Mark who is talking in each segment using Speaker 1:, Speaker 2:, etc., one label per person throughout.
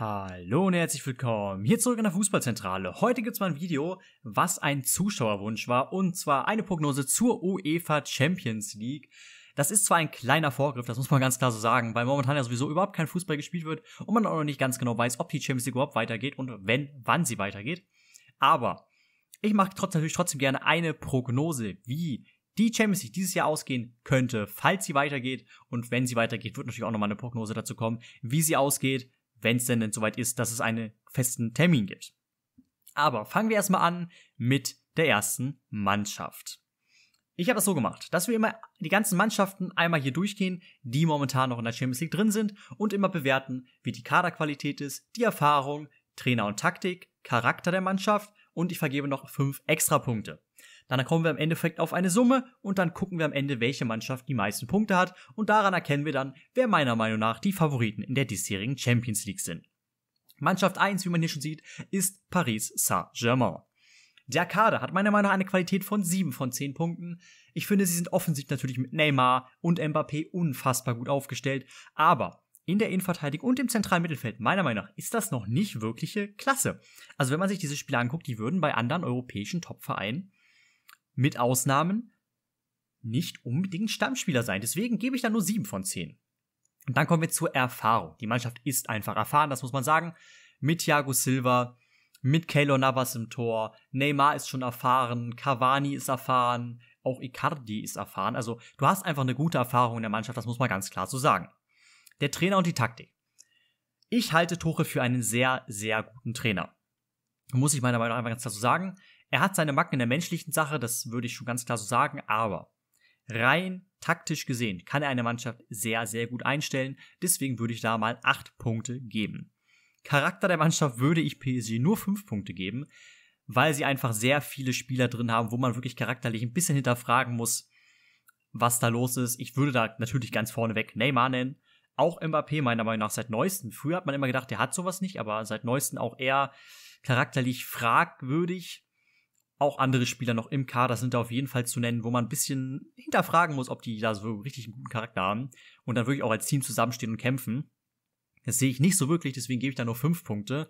Speaker 1: Hallo und herzlich willkommen hier zurück in der Fußballzentrale. Heute gibt es mal ein Video, was ein Zuschauerwunsch war und zwar eine Prognose zur UEFA Champions League. Das ist zwar ein kleiner Vorgriff, das muss man ganz klar so sagen, weil momentan ja sowieso überhaupt kein Fußball gespielt wird und man auch noch nicht ganz genau weiß, ob die Champions League überhaupt weitergeht und wenn, wann sie weitergeht. Aber ich mache trotzdem, natürlich trotzdem gerne eine Prognose, wie die Champions League dieses Jahr ausgehen könnte, falls sie weitergeht. Und wenn sie weitergeht, wird natürlich auch nochmal eine Prognose dazu kommen, wie sie ausgeht, wenn es denn, denn soweit ist, dass es einen festen Termin gibt. Aber fangen wir erstmal an mit der ersten Mannschaft. Ich habe das so gemacht, dass wir immer die ganzen Mannschaften einmal hier durchgehen, die momentan noch in der Champions League drin sind und immer bewerten, wie die Kaderqualität ist, die Erfahrung, Trainer und Taktik, Charakter der Mannschaft und ich vergebe noch fünf extra Punkte. Dann kommen wir im Endeffekt auf eine Summe und dann gucken wir am Ende, welche Mannschaft die meisten Punkte hat und daran erkennen wir dann, wer meiner Meinung nach die Favoriten in der diesjährigen Champions League sind. Mannschaft 1, wie man hier schon sieht, ist Paris Saint-Germain. Der Kader hat meiner Meinung nach eine Qualität von 7 von 10 Punkten. Ich finde, sie sind offensichtlich natürlich mit Neymar und Mbappé unfassbar gut aufgestellt, aber in der Innenverteidigung und im zentralen Mittelfeld, meiner Meinung nach, ist das noch nicht wirkliche Klasse. Also wenn man sich diese Spiele anguckt, die würden bei anderen europäischen Top-Vereinen mit Ausnahmen nicht unbedingt Stammspieler sein. Deswegen gebe ich da nur 7 von 10. Und dann kommen wir zur Erfahrung. Die Mannschaft ist einfach erfahren, das muss man sagen. Mit Thiago Silva, mit Keylor Navas im Tor, Neymar ist schon erfahren, Cavani ist erfahren, auch Icardi ist erfahren. Also du hast einfach eine gute Erfahrung in der Mannschaft, das muss man ganz klar so sagen. Der Trainer und die Taktik. Ich halte Tuchel für einen sehr, sehr guten Trainer. Muss ich meiner Meinung nach einfach ganz klar so sagen. Er hat seine Macken in der menschlichen Sache, das würde ich schon ganz klar so sagen, aber rein taktisch gesehen kann er eine Mannschaft sehr, sehr gut einstellen. Deswegen würde ich da mal 8 Punkte geben. Charakter der Mannschaft würde ich PSG nur 5 Punkte geben, weil sie einfach sehr viele Spieler drin haben, wo man wirklich charakterlich ein bisschen hinterfragen muss, was da los ist. Ich würde da natürlich ganz vorneweg Neymar nennen. Auch Mbappé meiner Meinung nach seit neuesten. Früher hat man immer gedacht, der hat sowas nicht, aber seit neuesten auch eher charakterlich fragwürdig auch andere Spieler noch im Kader sind da auf jeden Fall zu nennen, wo man ein bisschen hinterfragen muss, ob die da so richtig einen guten Charakter haben und dann wirklich auch als Team zusammenstehen und kämpfen. Das sehe ich nicht so wirklich, deswegen gebe ich da nur fünf Punkte.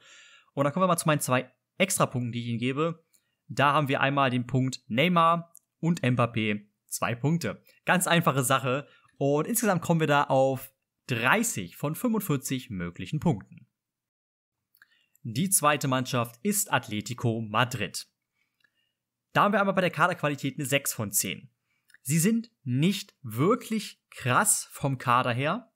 Speaker 1: Und dann kommen wir mal zu meinen zwei Extrapunkten, die ich ihnen gebe. Da haben wir einmal den Punkt Neymar und Mbappé. Zwei Punkte. Ganz einfache Sache. Und insgesamt kommen wir da auf 30 von 45 möglichen Punkten. Die zweite Mannschaft ist Atletico Madrid. Da haben wir aber bei der Kaderqualität eine 6 von 10. Sie sind nicht wirklich krass vom Kader her,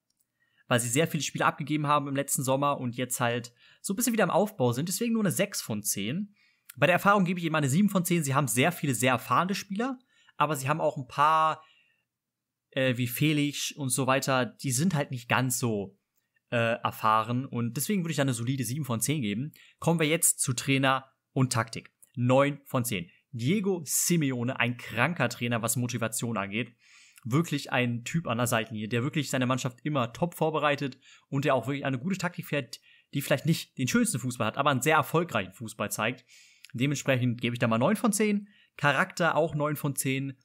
Speaker 1: weil sie sehr viele Spiele abgegeben haben im letzten Sommer und jetzt halt so ein bisschen wieder im Aufbau sind, deswegen nur eine 6 von 10. Bei der Erfahrung gebe ich eben eine 7 von 10. Sie haben sehr viele sehr erfahrene Spieler, aber sie haben auch ein paar äh, wie Felix und so weiter, die sind halt nicht ganz so äh, erfahren und deswegen würde ich da eine solide 7 von 10 geben. Kommen wir jetzt zu Trainer und Taktik. 9 von 10. Diego Simeone, ein kranker Trainer, was Motivation angeht. Wirklich ein Typ an der Seitenlinie, der wirklich seine Mannschaft immer top vorbereitet und der auch wirklich eine gute Taktik fährt, die vielleicht nicht den schönsten Fußball hat, aber einen sehr erfolgreichen Fußball zeigt. Dementsprechend gebe ich da mal 9 von 10. Charakter auch 9 von 10.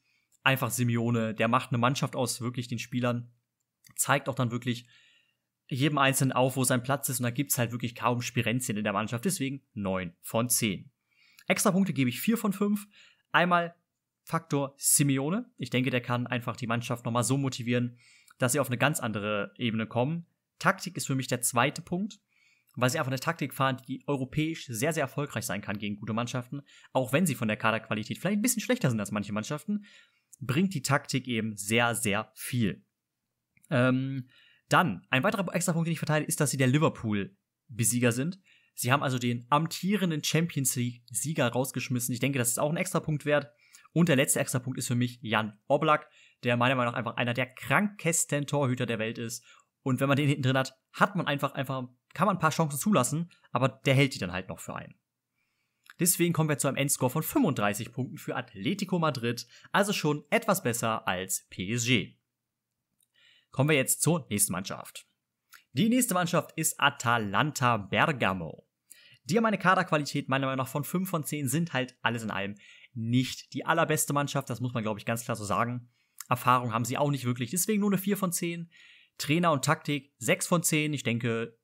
Speaker 1: Einfach Simeone, der macht eine Mannschaft aus wirklich den Spielern, zeigt auch dann wirklich jedem Einzelnen auf, wo sein Platz ist und da gibt es halt wirklich kaum Spirenzien in der Mannschaft. Deswegen 9 von 10. Extra Punkte gebe ich vier von fünf. Einmal Faktor Simeone. Ich denke, der kann einfach die Mannschaft nochmal so motivieren, dass sie auf eine ganz andere Ebene kommen. Taktik ist für mich der zweite Punkt, weil sie einfach eine Taktik fahren, die europäisch sehr, sehr erfolgreich sein kann gegen gute Mannschaften, auch wenn sie von der Kaderqualität vielleicht ein bisschen schlechter sind als manche Mannschaften, bringt die Taktik eben sehr, sehr viel. Ähm, dann, ein weiterer extra Punkt, den ich verteile, ist, dass sie der Liverpool-Besieger sind. Sie haben also den amtierenden Champions League-Sieger rausgeschmissen. Ich denke, das ist auch ein extra Punkt wert. Und der letzte extra Punkt ist für mich Jan Oblak, der meiner Meinung nach einfach einer der krankesten Torhüter der Welt ist. Und wenn man den hinten drin hat, hat man einfach, einfach, kann man ein paar Chancen zulassen, aber der hält die dann halt noch für einen. Deswegen kommen wir zu einem Endscore von 35 Punkten für Atletico Madrid, also schon etwas besser als PSG. Kommen wir jetzt zur nächsten Mannschaft. Die nächste Mannschaft ist Atalanta Bergamo. Die haben eine Kaderqualität, meiner Meinung nach, von 5 von 10 sind halt alles in allem nicht die allerbeste Mannschaft. Das muss man, glaube ich, ganz klar so sagen. Erfahrung haben sie auch nicht wirklich. Deswegen nur eine 4 von 10. Trainer und Taktik 6 von 10. Ich denke,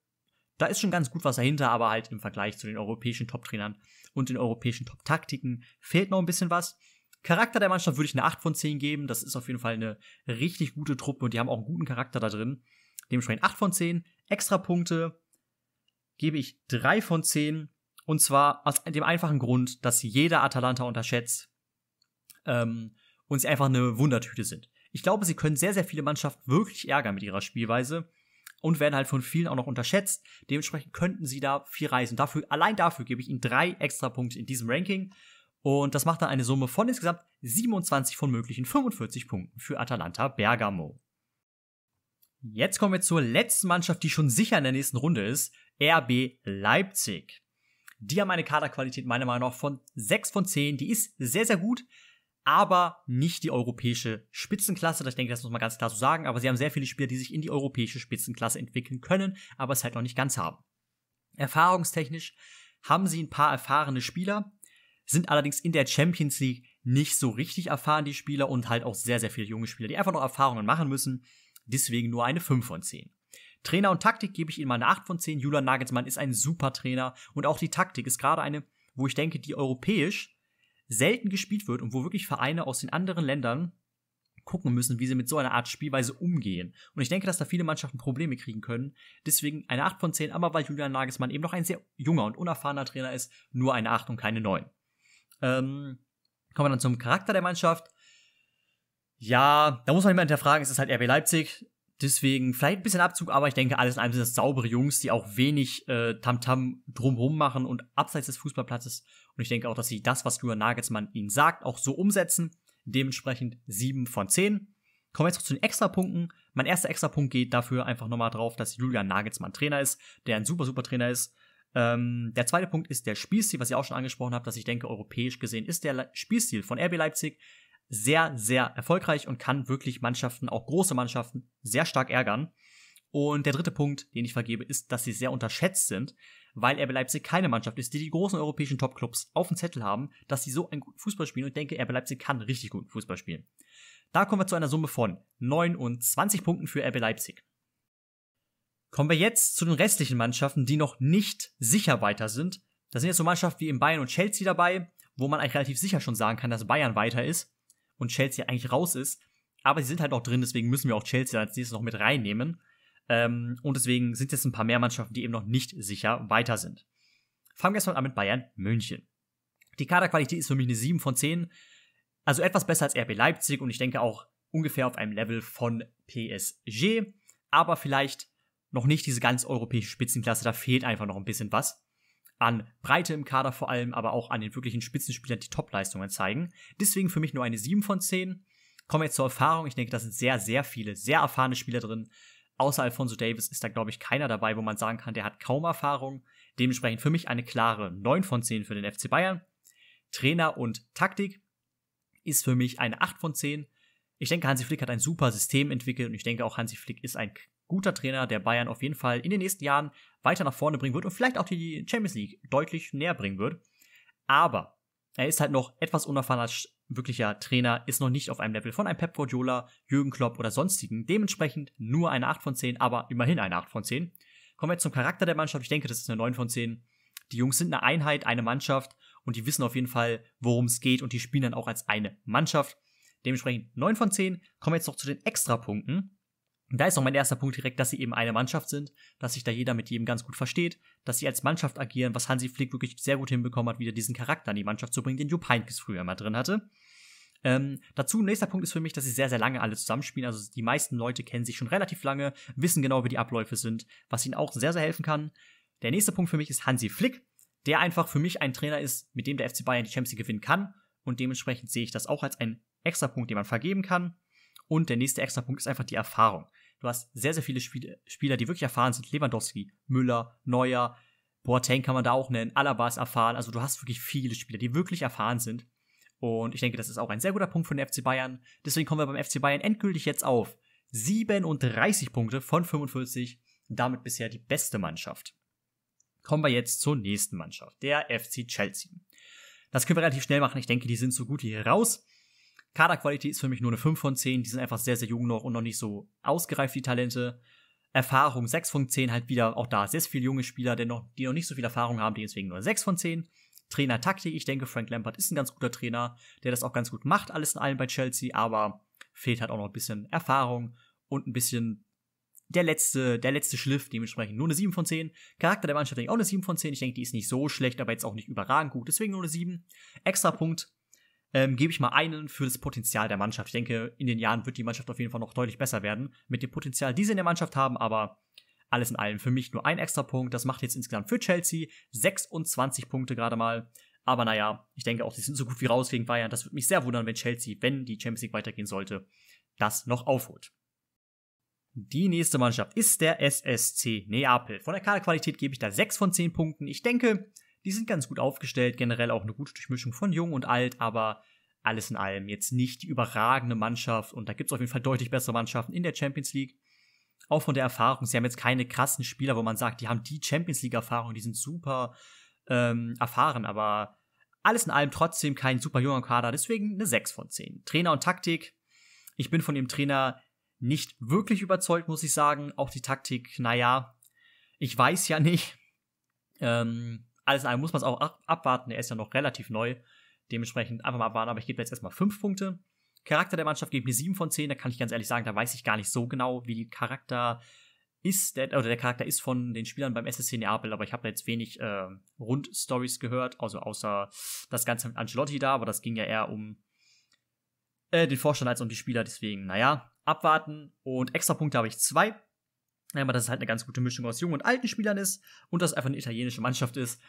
Speaker 1: da ist schon ganz gut was dahinter, aber halt im Vergleich zu den europäischen Top-Trainern und den europäischen Top-Taktiken fehlt noch ein bisschen was. Charakter der Mannschaft würde ich eine 8 von 10 geben. Das ist auf jeden Fall eine richtig gute Truppe und die haben auch einen guten Charakter da drin. Dementsprechend 8 von 10. Extra Punkte gebe ich 3 von 10. Und zwar aus dem einfachen Grund, dass jeder Atalanta unterschätzt ähm, und sie einfach eine Wundertüte sind. Ich glaube, sie können sehr, sehr viele Mannschaften wirklich ärgern mit ihrer Spielweise und werden halt von vielen auch noch unterschätzt. Dementsprechend könnten sie da viel reisen. Dafür, allein dafür gebe ich ihnen drei extra Punkte in diesem Ranking. Und das macht dann eine Summe von insgesamt 27 von möglichen 45 Punkten für Atalanta Bergamo. Jetzt kommen wir zur letzten Mannschaft, die schon sicher in der nächsten Runde ist. RB Leipzig. Die haben eine Kaderqualität meiner Meinung nach von 6 von 10. Die ist sehr, sehr gut, aber nicht die europäische Spitzenklasse. Ich denke, das muss man ganz klar so sagen. Aber sie haben sehr viele Spieler, die sich in die europäische Spitzenklasse entwickeln können, aber es halt noch nicht ganz haben. Erfahrungstechnisch haben sie ein paar erfahrene Spieler, sind allerdings in der Champions League nicht so richtig erfahren, die Spieler, und halt auch sehr, sehr viele junge Spieler, die einfach noch Erfahrungen machen müssen. Deswegen nur eine 5 von 10. Trainer und Taktik gebe ich Ihnen mal eine 8 von 10. Julian Nagelsmann ist ein super Trainer und auch die Taktik ist gerade eine, wo ich denke, die europäisch selten gespielt wird und wo wirklich Vereine aus den anderen Ländern gucken müssen, wie sie mit so einer Art Spielweise umgehen. Und ich denke, dass da viele Mannschaften Probleme kriegen können. Deswegen eine 8 von 10, aber weil Julian Nagelsmann eben noch ein sehr junger und unerfahrener Trainer ist, nur eine 8 und keine 9. Ähm, kommen wir dann zum Charakter der Mannschaft. Ja, da muss man immer hinterfragen, es ist halt RB Leipzig. Deswegen vielleicht ein bisschen Abzug, aber ich denke, alles in allem sind das saubere Jungs, die auch wenig äh, Tamtam äh, -Tam drumherum machen und abseits des Fußballplatzes. Und ich denke auch, dass sie das, was Julian Nagelsmann ihnen sagt, auch so umsetzen. Dementsprechend 7 von 10. Kommen wir jetzt noch zu den Extrapunkten. Mein erster Extrapunkt geht dafür einfach nochmal drauf, dass Julian Nagelsmann Trainer ist, der ein super, super Trainer ist. Ähm, der zweite Punkt ist der Spielstil, was ich auch schon angesprochen habe, dass ich denke, europäisch gesehen ist der Spielstil von RB Leipzig sehr, sehr erfolgreich und kann wirklich Mannschaften, auch große Mannschaften, sehr stark ärgern. Und der dritte Punkt, den ich vergebe, ist, dass sie sehr unterschätzt sind, weil RB Leipzig keine Mannschaft ist, die die großen europäischen Topclubs auf dem Zettel haben, dass sie so einen guten Fußball spielen und denke, RB Leipzig kann richtig guten Fußball spielen. Da kommen wir zu einer Summe von 29 Punkten für RB Leipzig. Kommen wir jetzt zu den restlichen Mannschaften, die noch nicht sicher weiter sind. Da sind jetzt so Mannschaften wie in Bayern und Chelsea dabei, wo man eigentlich relativ sicher schon sagen kann, dass Bayern weiter ist und Chelsea eigentlich raus ist. Aber sie sind halt auch drin, deswegen müssen wir auch Chelsea als nächstes noch mit reinnehmen. Ähm, und deswegen sind jetzt ein paar mehr Mannschaften, die eben noch nicht sicher weiter sind. Fangen wir erstmal an mit Bayern München. Die Kaderqualität ist für mich eine 7 von 10. Also etwas besser als RB Leipzig und ich denke auch ungefähr auf einem Level von PSG. Aber vielleicht noch nicht diese ganz europäische Spitzenklasse, da fehlt einfach noch ein bisschen was an Breite im Kader vor allem, aber auch an den wirklichen Spitzenspielern, die Topleistungen zeigen. Deswegen für mich nur eine 7 von 10. Kommen wir jetzt zur Erfahrung. Ich denke, da sind sehr, sehr viele, sehr erfahrene Spieler drin. Außer Alfonso Davis ist da, glaube ich, keiner dabei, wo man sagen kann, der hat kaum Erfahrung. Dementsprechend für mich eine klare 9 von 10 für den FC Bayern. Trainer und Taktik ist für mich eine 8 von 10. Ich denke, Hansi Flick hat ein super System entwickelt und ich denke auch Hansi Flick ist ein guter Trainer, der Bayern auf jeden Fall in den nächsten Jahren weiter nach vorne bringen wird und vielleicht auch die Champions League deutlich näher bringen wird. Aber er ist halt noch etwas unerfahren als wirklicher Trainer, ist noch nicht auf einem Level von einem Pep Guardiola, Jürgen Klopp oder sonstigen. Dementsprechend nur eine 8 von 10, aber immerhin eine 8 von 10. Kommen wir jetzt zum Charakter der Mannschaft. Ich denke, das ist eine 9 von 10. Die Jungs sind eine Einheit, eine Mannschaft und die wissen auf jeden Fall, worum es geht und die spielen dann auch als eine Mannschaft. Dementsprechend 9 von 10. Kommen wir jetzt noch zu den Extrapunkten. Und da ist auch mein erster Punkt direkt, dass sie eben eine Mannschaft sind, dass sich da jeder mit jedem ganz gut versteht, dass sie als Mannschaft agieren, was Hansi Flick wirklich sehr gut hinbekommen hat, wieder diesen Charakter an die Mannschaft zu bringen, den Jupp Heynckes früher mal drin hatte. Ähm, dazu nächster Punkt ist für mich, dass sie sehr, sehr lange alle zusammenspielen. Also die meisten Leute kennen sich schon relativ lange, wissen genau, wie die Abläufe sind, was ihnen auch sehr, sehr helfen kann. Der nächste Punkt für mich ist Hansi Flick, der einfach für mich ein Trainer ist, mit dem der FC Bayern die Champions League gewinnen kann. Und dementsprechend sehe ich das auch als einen extra Punkt, den man vergeben kann. Und der nächste extra Punkt ist einfach die Erfahrung. Du hast sehr, sehr viele Spiel Spieler, die wirklich erfahren sind. Lewandowski, Müller, Neuer, Boateng kann man da auch nennen, Alaba ist erfahren. Also du hast wirklich viele Spieler, die wirklich erfahren sind. Und ich denke, das ist auch ein sehr guter Punkt von den FC Bayern. Deswegen kommen wir beim FC Bayern endgültig jetzt auf 37 Punkte von 45. Damit bisher die beste Mannschaft. Kommen wir jetzt zur nächsten Mannschaft, der FC Chelsea. Das können wir relativ schnell machen. Ich denke, die sind so gut wie raus. Kaderqualität ist für mich nur eine 5 von 10. Die sind einfach sehr, sehr jung noch und noch nicht so ausgereift, die Talente. Erfahrung 6 von 10 halt wieder, auch da sehr viele junge Spieler, die noch, die noch nicht so viel Erfahrung haben, die deswegen nur 6 von 10. Trainer Taktik, ich denke, Frank Lampard ist ein ganz guter Trainer, der das auch ganz gut macht, alles in allem bei Chelsea, aber fehlt halt auch noch ein bisschen Erfahrung und ein bisschen der letzte, der letzte Schliff, dementsprechend nur eine 7 von 10. Charakter der Mannschaft denke ich auch eine 7 von 10. Ich denke, die ist nicht so schlecht, aber jetzt auch nicht überragend gut, deswegen nur eine 7. Extra Punkt ähm, gebe ich mal einen für das Potenzial der Mannschaft. Ich denke, in den Jahren wird die Mannschaft auf jeden Fall noch deutlich besser werden mit dem Potenzial, die sie in der Mannschaft haben, aber alles in allem für mich nur ein extra Punkt. Das macht jetzt insgesamt für Chelsea 26 Punkte gerade mal. Aber naja, ich denke auch, sie sind so gut wie raus gegen Bayern. Das würde mich sehr wundern, wenn Chelsea, wenn die Champions League weitergehen sollte, das noch aufholt. Die nächste Mannschaft ist der SSC Neapel. Von der Kaderqualität gebe ich da 6 von 10 Punkten. Ich denke, die sind ganz gut aufgestellt, generell auch eine gute Durchmischung von Jung und Alt, aber alles in allem jetzt nicht die überragende Mannschaft und da gibt es auf jeden Fall deutlich bessere Mannschaften in der Champions League. Auch von der Erfahrung, sie haben jetzt keine krassen Spieler, wo man sagt, die haben die Champions League-Erfahrung, die sind super ähm, erfahren, aber alles in allem trotzdem kein super junger Kader, deswegen eine 6 von 10. Trainer und Taktik, ich bin von dem Trainer nicht wirklich überzeugt, muss ich sagen. Auch die Taktik, naja, ich weiß ja nicht. Ähm, alles in allem muss man es auch abwarten. Er ist ja noch relativ neu. Dementsprechend einfach mal abwarten. Aber ich gebe jetzt erstmal fünf Punkte. Charakter der Mannschaft gebe ich eine 7 von 10. Da kann ich ganz ehrlich sagen, da weiß ich gar nicht so genau, wie die Charakter ist, der, oder der Charakter ist von den Spielern beim SSC Neapel, aber ich habe da jetzt wenig äh, Rundstories gehört, also außer das Ganze mit Ancelotti da, aber das ging ja eher um äh, den Vorstand als um die Spieler, deswegen, naja, abwarten. Und extra Punkte habe ich zwei aber dass es halt eine ganz gute Mischung aus jungen und alten Spielern ist und dass es einfach eine italienische Mannschaft ist.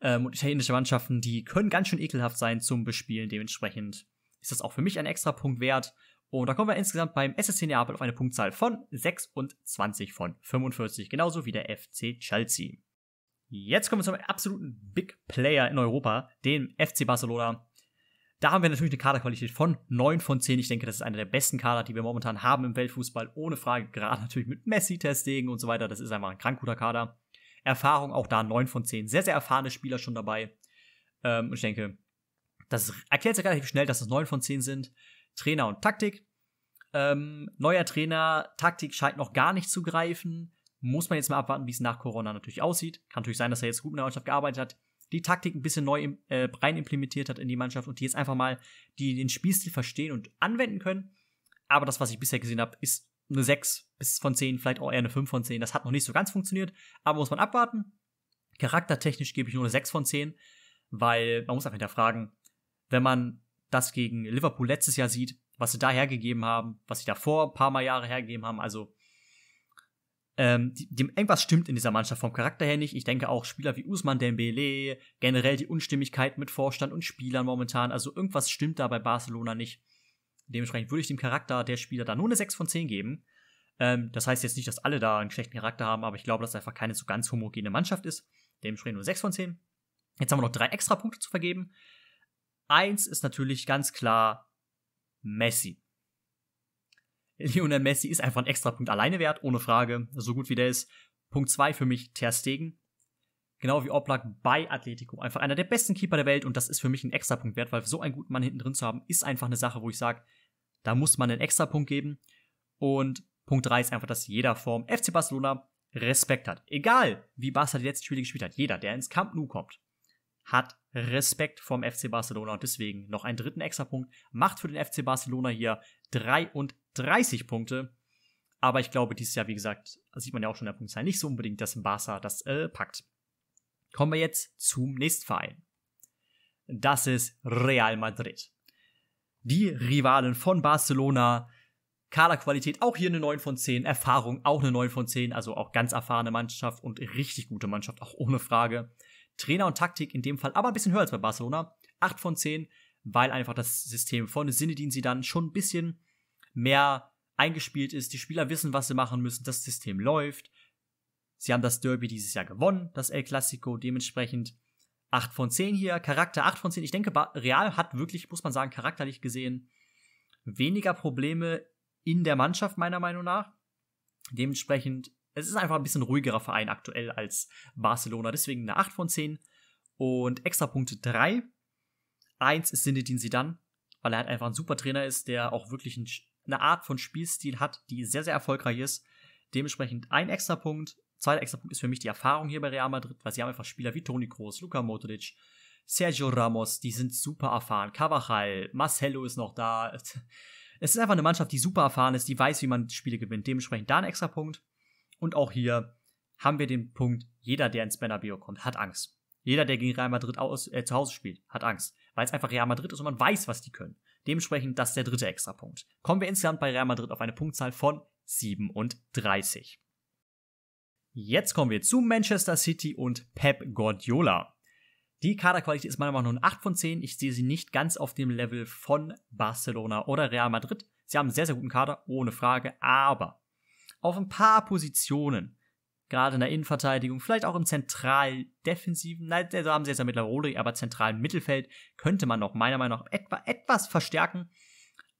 Speaker 1: Ähm, und italienische Mannschaften, die können ganz schön ekelhaft sein zum Bespielen. Dementsprechend ist das auch für mich ein extra Punkt wert. Und da kommen wir insgesamt beim SSC Neapel auf eine Punktzahl von 26 von 45, genauso wie der FC Chelsea. Jetzt kommen wir zum absoluten Big Player in Europa, dem FC Barcelona. Da haben wir natürlich eine Kaderqualität von 9 von 10. Ich denke, das ist einer der besten Kader, die wir momentan haben im Weltfußball. Ohne Frage, gerade natürlich mit Messi, Testegen und so weiter. Das ist einfach ein krank guter Kader. Erfahrung auch da 9 von 10. Sehr, sehr erfahrene Spieler schon dabei. Ähm, und ich denke, das erklärt sich relativ schnell, dass es das 9 von 10 sind. Trainer und Taktik. Ähm, neuer Trainer, Taktik scheint noch gar nicht zu greifen. Muss man jetzt mal abwarten, wie es nach Corona natürlich aussieht. Kann natürlich sein, dass er jetzt gut mit der Mannschaft gearbeitet hat die Taktik ein bisschen neu äh, rein implementiert hat in die Mannschaft und die jetzt einfach mal die den Spielstil verstehen und anwenden können. Aber das, was ich bisher gesehen habe, ist eine 6 bis von 10, vielleicht auch eher eine 5 von 10. Das hat noch nicht so ganz funktioniert, aber muss man abwarten. Charaktertechnisch gebe ich nur eine 6 von 10, weil man muss einfach hinterfragen, wenn man das gegen Liverpool letztes Jahr sieht, was sie da hergegeben haben, was sie davor ein paar Mal Jahre hergegeben haben, also ähm, die, dem, irgendwas stimmt in dieser Mannschaft vom Charakter her nicht. Ich denke auch Spieler wie Usman Dembele, generell die Unstimmigkeit mit Vorstand und Spielern momentan. Also irgendwas stimmt da bei Barcelona nicht. Dementsprechend würde ich dem Charakter der Spieler da nur eine 6 von 10 geben. Ähm, das heißt jetzt nicht, dass alle da einen schlechten Charakter haben, aber ich glaube, dass es einfach keine so ganz homogene Mannschaft ist. Dementsprechend nur 6 von 10. Jetzt haben wir noch drei extra Punkte zu vergeben. Eins ist natürlich ganz klar Messi. Lionel Messi ist einfach ein extra Punkt alleine wert, ohne Frage, so gut wie der ist. Punkt 2 für mich Ter Stegen. Genau wie Oblak bei Atletico. Einfach einer der besten Keeper der Welt und das ist für mich ein extra Punkt wert, weil so einen guten Mann hinten drin zu haben, ist einfach eine Sache, wo ich sage, da muss man einen extra Punkt geben. Und Punkt 3 ist einfach, dass jeder Form FC Barcelona Respekt hat. Egal, wie Barca die letzten Spiele gespielt hat, jeder, der ins Camp Nou kommt, hat Respekt vom FC Barcelona und deswegen noch einen dritten extra Punkt. Macht für den FC Barcelona hier 3 33 30 Punkte. Aber ich glaube, dieses Jahr, wie gesagt, sieht man ja auch schon in der Punktzahl nicht so unbedingt, dass Barca das äh, packt. Kommen wir jetzt zum nächsten Verein. Das ist Real Madrid. Die Rivalen von Barcelona. Kaderqualität auch hier eine 9 von 10. Erfahrung auch eine 9 von 10. Also auch ganz erfahrene Mannschaft und richtig gute Mannschaft, auch ohne Frage. Trainer und Taktik in dem Fall aber ein bisschen höher als bei Barcelona. 8 von 10, weil einfach das System von Sinedin sie dann schon ein bisschen mehr eingespielt ist, die Spieler wissen, was sie machen müssen, das System läuft. Sie haben das Derby dieses Jahr gewonnen, das El Clasico, dementsprechend 8 von 10 hier, Charakter 8 von 10. Ich denke, Real hat wirklich, muss man sagen, charakterlich gesehen weniger Probleme in der Mannschaft, meiner Meinung nach. Dementsprechend, es ist einfach ein bisschen ruhigerer Verein aktuell als Barcelona, deswegen eine 8 von 10 und extra Punkte 3. 1 ist Sinedin Sidan, weil er halt einfach ein super Trainer ist, der auch wirklich ein eine Art von Spielstil hat, die sehr, sehr erfolgreich ist. Dementsprechend ein extra Punkt. Zweiter extra Punkt ist für mich die Erfahrung hier bei Real Madrid, weil sie haben einfach Spieler wie Toni Kroos, Luka Modric, Sergio Ramos, die sind super erfahren. Cavachal, Marcelo ist noch da. Es ist einfach eine Mannschaft, die super erfahren ist, die weiß, wie man Spiele gewinnt. Dementsprechend da ein extra Punkt. Und auch hier haben wir den Punkt, jeder, der ins Bernabeu kommt, hat Angst. Jeder, der gegen Real Madrid aus, äh, zu Hause spielt, hat Angst. Weil es einfach Real Madrid ist und man weiß, was die können. Dementsprechend das ist der dritte Extrapunkt. Kommen wir insgesamt bei Real Madrid auf eine Punktzahl von 37. Jetzt kommen wir zu Manchester City und Pep Guardiola. Die Kaderqualität ist meiner Meinung nach nur ein 8 von 10. Ich sehe sie nicht ganz auf dem Level von Barcelona oder Real Madrid. Sie haben einen sehr, sehr guten Kader, ohne Frage, aber auf ein paar Positionen gerade in der Innenverteidigung, vielleicht auch im zentral-defensiven, nein, da haben sie jetzt ja mittlerweile Rodri, aber zentralen Mittelfeld könnte man noch meiner Meinung nach etwa, etwas verstärken.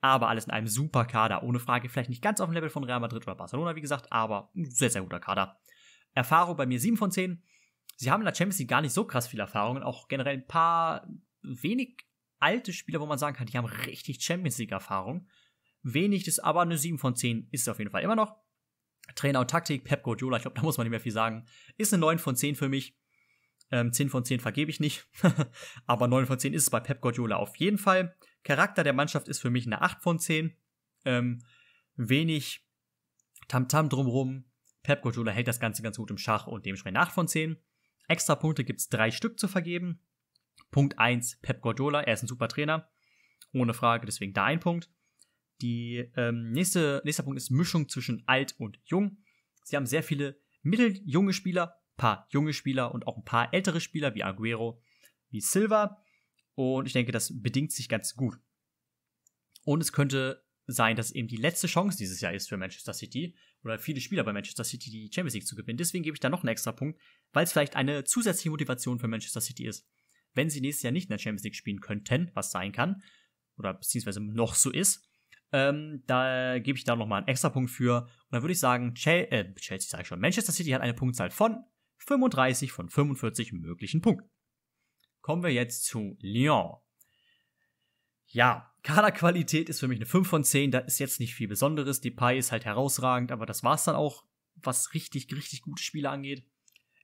Speaker 1: Aber alles in einem super Kader, ohne Frage. Vielleicht nicht ganz auf dem Level von Real Madrid oder Barcelona, wie gesagt, aber sehr, sehr guter Kader. Erfahrung bei mir 7 von 10. Sie haben in der Champions League gar nicht so krass viel Erfahrungen, auch generell ein paar wenig alte Spieler, wo man sagen kann, die haben richtig Champions League Erfahrung. Wenig ist aber eine 7 von 10 ist es auf jeden Fall immer noch. Trainer und Taktik, Pep Guardiola, ich glaube, da muss man nicht mehr viel sagen. Ist eine 9 von 10 für mich. Ähm, 10 von 10 vergebe ich nicht. Aber 9 von 10 ist es bei Pep Guardiola auf jeden Fall. Charakter der Mannschaft ist für mich eine 8 von 10. Ähm, wenig Tamtam drumrum. Pep Guardiola hält das Ganze ganz gut im Schach und dementsprechend 8 von 10. Extra Punkte gibt es drei Stück zu vergeben. Punkt 1, Pep Guardiola, er ist ein super Trainer. Ohne Frage, deswegen da ein Punkt. Die ähm, nächste, nächster Punkt ist Mischung zwischen alt und jung. Sie haben sehr viele mitteljunge Spieler, paar junge Spieler und auch ein paar ältere Spieler wie Aguero, wie Silva. Und ich denke, das bedingt sich ganz gut. Und es könnte sein, dass eben die letzte Chance dieses Jahr ist für Manchester City oder viele Spieler bei Manchester City die Champions League zu gewinnen. Deswegen gebe ich da noch einen extra Punkt, weil es vielleicht eine zusätzliche Motivation für Manchester City ist. Wenn sie nächstes Jahr nicht in der Champions League spielen könnten, was sein kann, oder beziehungsweise noch so ist, ähm, da gebe ich da nochmal einen extra Punkt für. Und dann würde ich sagen, Chelsea, äh, Chelsea sage ich schon, Manchester City hat eine Punktzahl von 35 von 45 möglichen Punkten. Kommen wir jetzt zu Lyon. Ja, Kaderqualität ist für mich eine 5 von 10, da ist jetzt nicht viel Besonderes. Depay ist halt herausragend, aber das war's dann auch, was richtig, richtig gute Spiele angeht.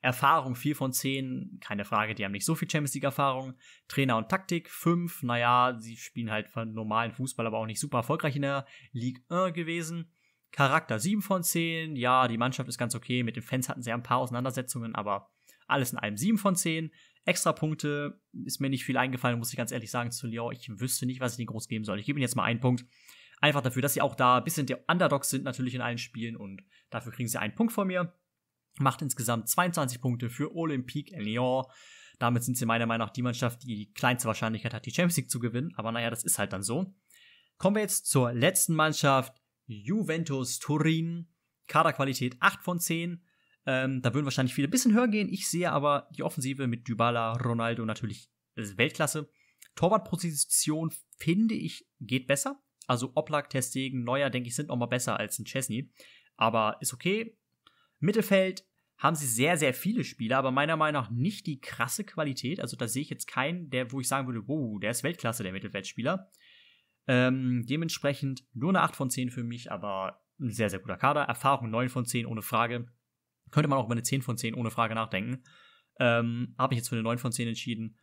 Speaker 1: Erfahrung 4 von 10, keine Frage, die haben nicht so viel Champions League-Erfahrung. Trainer und Taktik 5, naja, sie spielen halt von normalen Fußball, aber auch nicht super erfolgreich in der Ligue 1 gewesen. Charakter 7 von 10, ja, die Mannschaft ist ganz okay, mit den Fans hatten sie ja ein paar Auseinandersetzungen, aber alles in allem 7 von 10. Extra Punkte ist mir nicht viel eingefallen, muss ich ganz ehrlich sagen zu Lyon. Ich wüsste nicht, was ich denen groß geben soll. Ich gebe ihnen jetzt mal einen Punkt. Einfach dafür, dass sie auch da ein bisschen der Underdogs sind natürlich in allen Spielen und dafür kriegen sie einen Punkt von mir macht insgesamt 22 Punkte für Olympique Lyon. Damit sind sie meiner Meinung nach die Mannschaft, die die kleinste Wahrscheinlichkeit hat, die Champions League zu gewinnen. Aber naja, das ist halt dann so. Kommen wir jetzt zur letzten Mannschaft, Juventus Turin. Kaderqualität 8 von 10. Ähm, da würden wahrscheinlich viele ein bisschen höher gehen. Ich sehe aber die Offensive mit Dybala, Ronaldo natürlich Weltklasse. Torwartposition finde ich geht besser. Also Oblak, Testegen, Neuer, denke ich, sind nochmal besser als ein Chesney. Aber ist okay. Mittelfeld haben sie sehr, sehr viele Spieler, aber meiner Meinung nach nicht die krasse Qualität. Also da sehe ich jetzt keinen, der, wo ich sagen würde, wow, der ist Weltklasse, der Mittelfeldspieler. Ähm, dementsprechend nur eine 8 von 10 für mich, aber ein sehr, sehr guter Kader. Erfahrung 9 von 10 ohne Frage. Könnte man auch über eine 10 von 10 ohne Frage nachdenken. Ähm, Habe ich jetzt für eine 9 von 10 entschieden.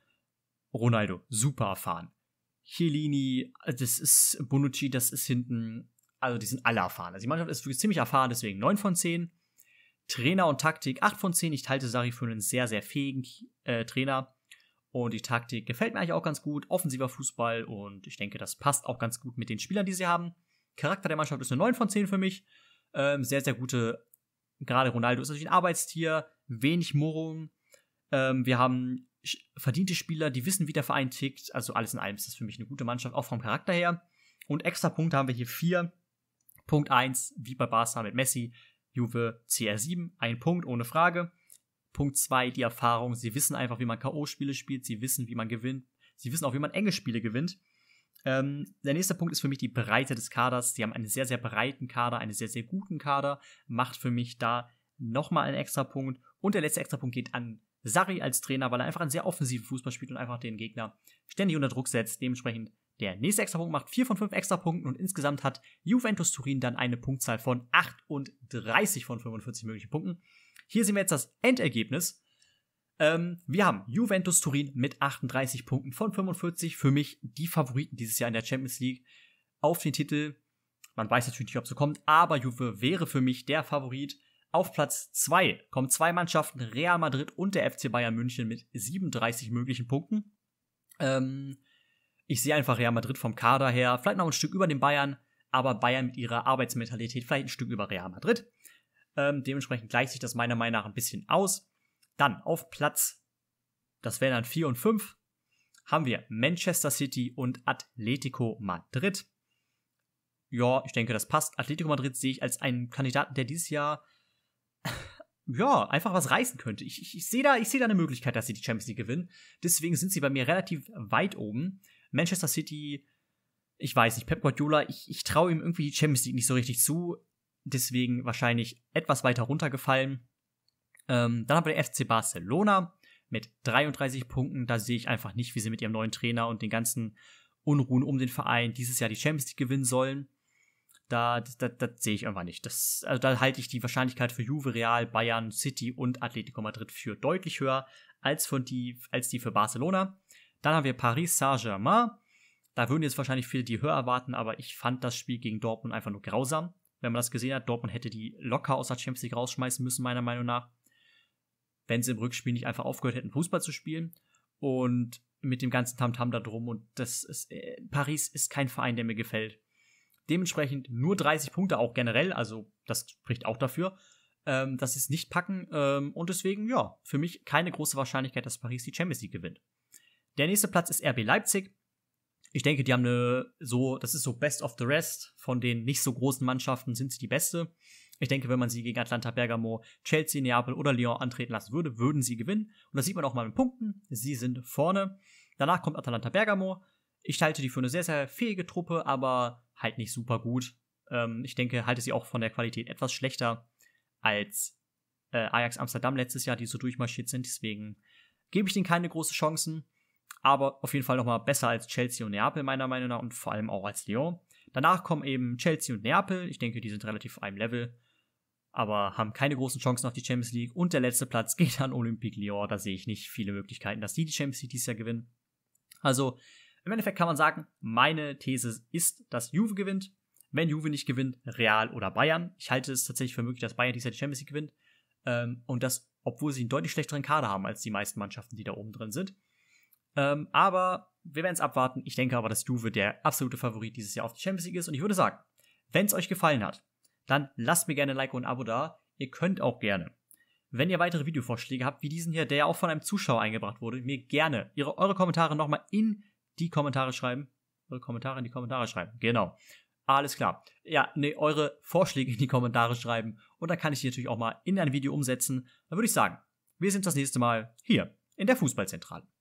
Speaker 1: Ronaldo, super erfahren. Chiellini, das ist Bonucci, das ist hinten. Also die sind alle erfahren. Also die Mannschaft ist wirklich ziemlich erfahren, deswegen 9 von 10. Trainer und Taktik 8 von 10. Ich halte Sari für einen sehr, sehr fähigen äh, Trainer. Und die Taktik gefällt mir eigentlich auch ganz gut. Offensiver Fußball und ich denke, das passt auch ganz gut mit den Spielern, die sie haben. Charakter der Mannschaft ist eine 9 von 10 für mich. Ähm, sehr, sehr gute. Gerade Ronaldo ist natürlich ein Arbeitstier, wenig Murrung. Ähm, wir haben verdiente Spieler, die wissen, wie der Verein tickt. Also alles in allem ist das für mich eine gute Mannschaft, auch vom Charakter her. Und extra Punkte haben wir hier 4. Punkt 1, wie bei Barca mit Messi, Juve CR7, ein Punkt, ohne Frage. Punkt 2, die Erfahrung. Sie wissen einfach, wie man K.O.-Spiele spielt. Sie wissen, wie man gewinnt. Sie wissen auch, wie man enge Spiele gewinnt. Ähm, der nächste Punkt ist für mich die Breite des Kaders. Sie haben einen sehr, sehr breiten Kader, einen sehr, sehr guten Kader. Macht für mich da nochmal einen extra Punkt. Und der letzte extra Punkt geht an Sari als Trainer, weil er einfach einen sehr offensiven Fußball spielt und einfach den Gegner ständig unter Druck setzt. Dementsprechend der nächste Extrapunkt macht 4 von 5 Extrapunkten und insgesamt hat Juventus Turin dann eine Punktzahl von 38 von 45 möglichen Punkten. Hier sehen wir jetzt das Endergebnis. Ähm, wir haben Juventus Turin mit 38 Punkten von 45. Für mich die Favoriten dieses Jahr in der Champions League auf den Titel. Man weiß natürlich nicht, ob es so kommt, aber Juve wäre für mich der Favorit. Auf Platz 2 kommen zwei Mannschaften, Real Madrid und der FC Bayern München mit 37 möglichen Punkten. Ähm, ich sehe einfach Real Madrid vom Kader her, vielleicht noch ein Stück über den Bayern, aber Bayern mit ihrer Arbeitsmentalität vielleicht ein Stück über Real Madrid. Ähm, dementsprechend gleicht sich das meiner Meinung nach ein bisschen aus. Dann auf Platz, das wären dann 4 und 5, haben wir Manchester City und Atletico Madrid. Ja, ich denke, das passt. Atletico Madrid sehe ich als einen Kandidaten, der dieses Jahr ja, einfach was reißen könnte. Ich, ich, ich sehe da, ich sehe da eine Möglichkeit, dass sie die Champions League gewinnen. Deswegen sind sie bei mir relativ weit oben. Manchester City, ich weiß nicht, Pep Guardiola, ich, ich traue ihm irgendwie die Champions League nicht so richtig zu. Deswegen wahrscheinlich etwas weiter runtergefallen. Ähm, dann haben wir den FC Barcelona mit 33 Punkten. Da sehe ich einfach nicht, wie sie mit ihrem neuen Trainer und den ganzen Unruhen um den Verein dieses Jahr die Champions League gewinnen sollen. Da, da, da sehe ich einfach nicht. Das, also da halte ich die Wahrscheinlichkeit für Juve, Real, Bayern, City und Atletico Madrid für deutlich höher als, von die, als die für Barcelona. Dann haben wir Paris Saint-Germain. Da würden jetzt wahrscheinlich viele die höher erwarten, aber ich fand das Spiel gegen Dortmund einfach nur grausam. Wenn man das gesehen hat, Dortmund hätte die locker aus der Champions League rausschmeißen müssen, meiner Meinung nach. Wenn sie im Rückspiel nicht einfach aufgehört hätten, Fußball zu spielen. Und mit dem ganzen Tamtam -Tam da drum. Und das ist, äh, Paris ist kein Verein, der mir gefällt. Dementsprechend nur 30 Punkte auch generell. Also, das spricht auch dafür, ähm, dass sie es nicht packen. Ähm, und deswegen, ja, für mich keine große Wahrscheinlichkeit, dass Paris die Champions League gewinnt. Der nächste Platz ist RB Leipzig. Ich denke, die haben eine so, das ist so best of the rest. Von den nicht so großen Mannschaften sind sie die beste. Ich denke, wenn man sie gegen Atlanta Bergamo, Chelsea, Neapel oder Lyon antreten lassen würde, würden sie gewinnen. Und das sieht man auch mal in Punkten. Sie sind vorne. Danach kommt Atalanta Bergamo. Ich halte die für eine sehr, sehr fähige Truppe, aber halt nicht super gut. Ähm, ich denke, halte sie auch von der Qualität etwas schlechter als äh, Ajax Amsterdam letztes Jahr, die so durchmarschiert sind. Deswegen gebe ich denen keine großen Chancen aber auf jeden Fall nochmal besser als Chelsea und Neapel meiner Meinung nach und vor allem auch als Lyon. Danach kommen eben Chelsea und Neapel. Ich denke, die sind relativ auf einem Level, aber haben keine großen Chancen auf die Champions League. Und der letzte Platz geht an Olympique Lyon. Da sehe ich nicht viele Möglichkeiten, dass die die Champions League dieses Jahr gewinnen. Also im Endeffekt kann man sagen, meine These ist, dass Juve gewinnt. Wenn Juve nicht gewinnt, Real oder Bayern. Ich halte es tatsächlich für möglich, dass Bayern dieses Jahr die Champions League gewinnt. Ähm, und das, obwohl sie einen deutlich schlechteren Kader haben als die meisten Mannschaften, die da oben drin sind. Ähm, aber wir werden es abwarten. Ich denke aber, dass Juve der absolute Favorit dieses Jahr auf die Champions League ist. Und ich würde sagen, wenn es euch gefallen hat, dann lasst mir gerne ein Like und ein Abo da. Ihr könnt auch gerne, wenn ihr weitere Videovorschläge habt, wie diesen hier, der ja auch von einem Zuschauer eingebracht wurde, mir gerne ihre, eure Kommentare nochmal in die Kommentare schreiben. Eure Kommentare in die Kommentare schreiben. Genau. Alles klar. Ja, ne, eure Vorschläge in die Kommentare schreiben. Und dann kann ich die natürlich auch mal in ein Video umsetzen. Dann würde ich sagen, wir sind das nächste Mal hier in der Fußballzentrale.